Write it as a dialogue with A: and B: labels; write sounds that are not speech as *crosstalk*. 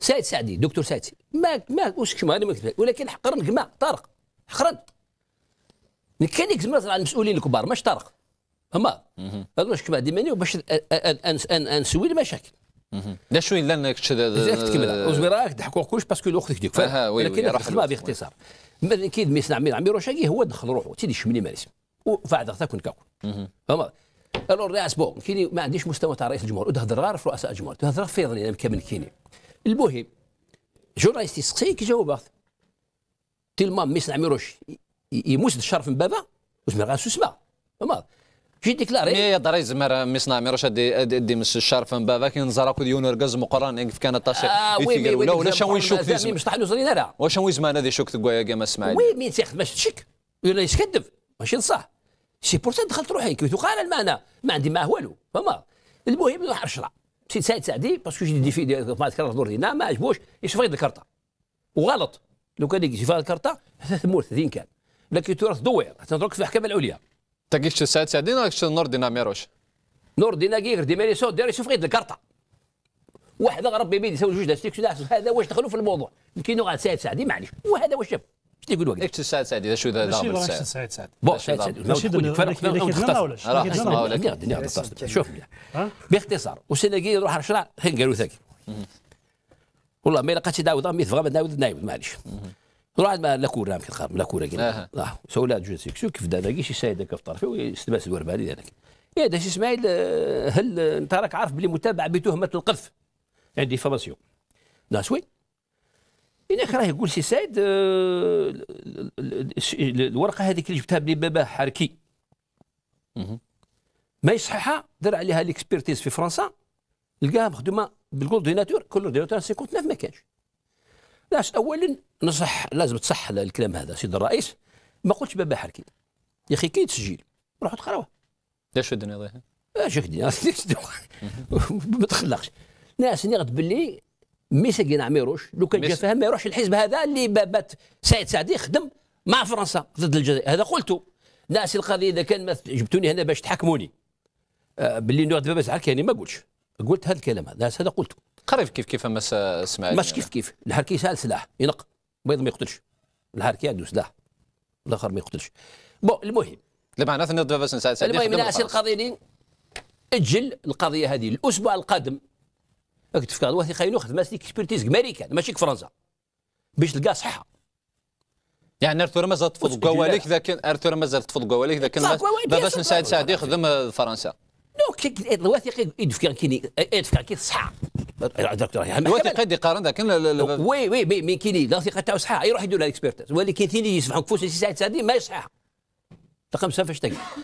A: سعد سعدي دكتور سعيد سعدي ما ما واش كما ما ولكن حقرن كما طارق حقرن كان يكزم على المسؤولين الكبار ماش طارق هما هذا واش كما ديماني باش نسوي المشاكل لا شوي لا انك تشد تكمل آه، وزبيراك تحكوا كلش باسكو اختك ديك ولكن راه خدمه باختصار كيد ميسنا عمير عمير وشاكي هو دخل روحه تيدي شمني مارس وفعد غثا كون كاكل فهمت الو رئاس بون كيني ما عنديش مستوى تاع رئيس الجمهور وتهضر غير في رؤساء الجمهور تهضر في ظني انا مكمل كيني المهم جورناليست يسقسيك يجاوبك تيلما ميس عميروش يموس الشرف من بابا واش ما غاسو سما جي ديكلاري مي ضري زمان ميسن عميروش ادي ادي مس الشرف من بابا كي نزرق ديون ورقز مقران في كان اه وي وي ولا شنو يشوك في مش طحنو زرينا لا واش شنو زمان هذه شوك يا كما اسماعيل وي مي تيخدم باش تشك ولا يسكدف ماشي صح سي بور دخلت روحي كي تقال المعنى ما عندي معاه والو فما المهم نروح نشرع سيد سعيد سعدي باسكو جي ديفي ما تكرر دور هنا ما عجبوش يشوف غير الكرطه وغلط لو كان يشوف الكرطه حتى مور كان لكن تراث دوير تنظرك في الحكمه العليا تاكيش سعيد سعدي راكش نور دينا ميروش نور دينا كيغر دي ميريسو دير يشوف غير الكرطه واحد ربي بيدي يسوي جوج هذا واش دخلوا في الموضوع يمكن نوع سعيد سعدي معليش وهذا واش شاف شنو يقول واقد اكتب سعد سعد اذا شو ذا دام سعد سعد سعد بون سعد سعد نختصر نختصر شوف باختصار وسنقي نروح على الشرع خلينا نقالوا ثاكي والله ما لقاتش داود ميت فغا داود نايم معليش نروح ما لا كوره يمكن خاب لا كوره كي سولا جو سيك شو كيف دانا كيش سايد هكا في طرفي ويستباس الوربالي هذاك يا داش اسماعيل هل انت راك عارف بلي متابعه بتهمه القذف عندي فماسيون ناسوي إذاك راه يقول سي سعيد آه، الورقة هذيك اللي جبتها بلي باباه حركي ما يصححها دار عليها ليكسبيرتيز في فرنسا لقاها مخدومة بالكورديناتور كورديناتور 59 ما كانش لاش أولا نصح لازم تصح الكلام هذا سيد الرئيس ما قلتش باباه حركي يا أخي كي تسجيل روحوا تقراوه اش الدنيا ضيعها اش آه، الدنيا *laughs* ما تخلقش ناس اللي غتبلي ميسي ما نعم يروحش لو كان جا فهم ما يروحش الحزب هذا اللي بات سعيد سعدي خدم مع فرنسا ضد الجزائر هذا قلته ناس القضيه اذا كان جبتوني هنا باش تحكموني آه باللي نوع دابا على يعني ما قلتش قلت هذا الكلام هذا هذا قلته قريب كيف كيف اما اسماعيل ماشي كيف كيف الحركي سال سلاح ينق بيض ما يقتلش الحركي عنده سلاح الاخر ما يقتلش بون المهم لا معناته دابا سعيد سعدي المهم ناس القضيه اجل القضيه هذه الاسبوع القادم راك في الوثيقه ينو خدمات ليك اكسبيرتيز امريكان ماشي فرنسا باش تلقى صحه يعني ارثور مازال تفض قواليك ذاك ارثور مازال تفض قواليك ذاك باش نساعد سعد يخدم فرنسا نو الوثيقه يدفكر كيني يدفكر كي صحه الوثيقه دي قارن ذاك وي وي مي كيني الوثيقه تاعو صحه يروح يدير لها اكسبيرتيز ولكن كاين اللي يسمعوا كفوس سعد سعدي ما يصحح تقام فاش تلقى